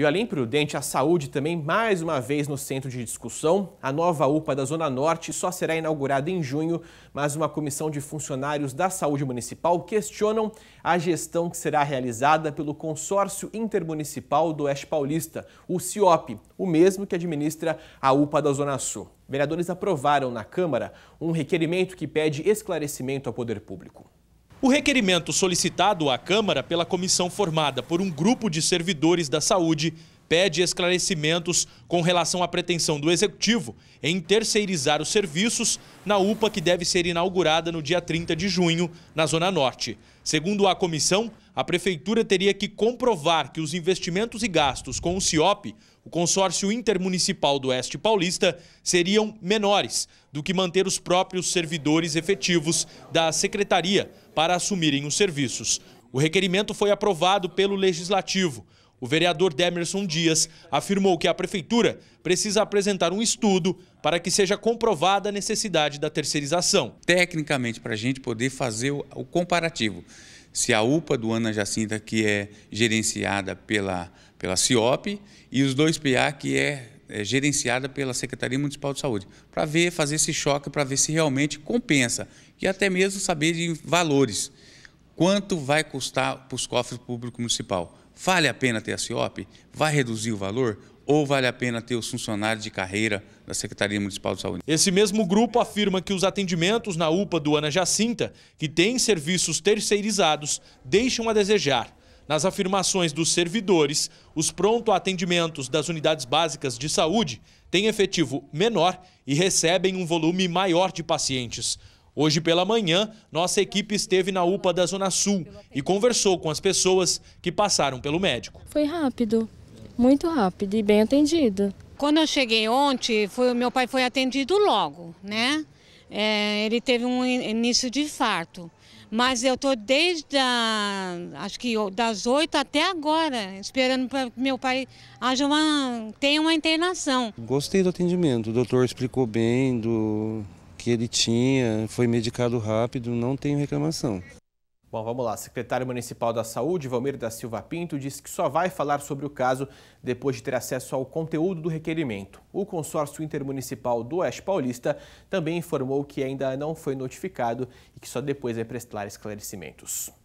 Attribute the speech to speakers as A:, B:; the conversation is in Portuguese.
A: E além prudente, a saúde também mais uma vez no centro de discussão. A nova UPA da Zona Norte só será inaugurada em junho, mas uma comissão de funcionários da saúde municipal questionam a gestão que será realizada pelo Consórcio Intermunicipal do Oeste Paulista, o CIOP, o mesmo que administra a UPA da Zona Sul. Vereadores aprovaram na Câmara um requerimento que pede esclarecimento ao poder público.
B: O requerimento solicitado à Câmara pela comissão formada por um grupo de servidores da saúde pede esclarecimentos com relação à pretensão do executivo em terceirizar os serviços na UPA que deve ser inaugurada no dia 30 de junho, na Zona Norte. Segundo a comissão, a prefeitura teria que comprovar que os investimentos e gastos com o CIOP, o consórcio intermunicipal do Oeste Paulista, seriam menores do que manter os próprios servidores efetivos da secretaria para assumirem os serviços. O requerimento foi aprovado pelo legislativo o vereador Demerson Dias afirmou que a prefeitura precisa apresentar um estudo para que seja comprovada a necessidade da terceirização. Tecnicamente, para a gente poder fazer o comparativo,
C: se a UPA do Ana Jacinta, que é gerenciada pela, pela CIOP, e os dois PA, que é, é gerenciada pela Secretaria Municipal de Saúde, para ver, fazer esse choque, para ver se realmente compensa, e até mesmo saber de valores. Quanto vai custar para os cofres públicos municipal? Vale a pena ter a CIOP? Vai reduzir o valor? Ou vale a pena ter os funcionários de carreira da Secretaria Municipal de Saúde? Esse
B: mesmo grupo afirma que os atendimentos na UPA do Ana Jacinta, que tem serviços terceirizados, deixam a desejar. Nas afirmações dos servidores, os pronto-atendimentos das unidades básicas de saúde têm efetivo menor e recebem um volume maior de pacientes. Hoje pela manhã, nossa equipe esteve na UPA da Zona Sul e conversou com as pessoas que passaram pelo médico.
D: Foi rápido, muito rápido e bem atendido. Quando eu cheguei ontem, foi, meu pai foi atendido logo, né? É, ele teve um início de infarto. Mas eu estou desde a, acho que das oito até agora, esperando para que meu pai haja uma, tenha uma internação. Gostei do atendimento, o doutor explicou bem do, que ele tinha, foi medicado rápido, não tenho reclamação.
A: Bom, vamos lá. Secretário Municipal da Saúde, Valmir da Silva Pinto, disse que só vai falar sobre o caso depois de ter acesso ao conteúdo do requerimento. O consórcio intermunicipal do Oeste Paulista também informou que ainda não foi notificado e que só depois vai é prestar esclarecimentos.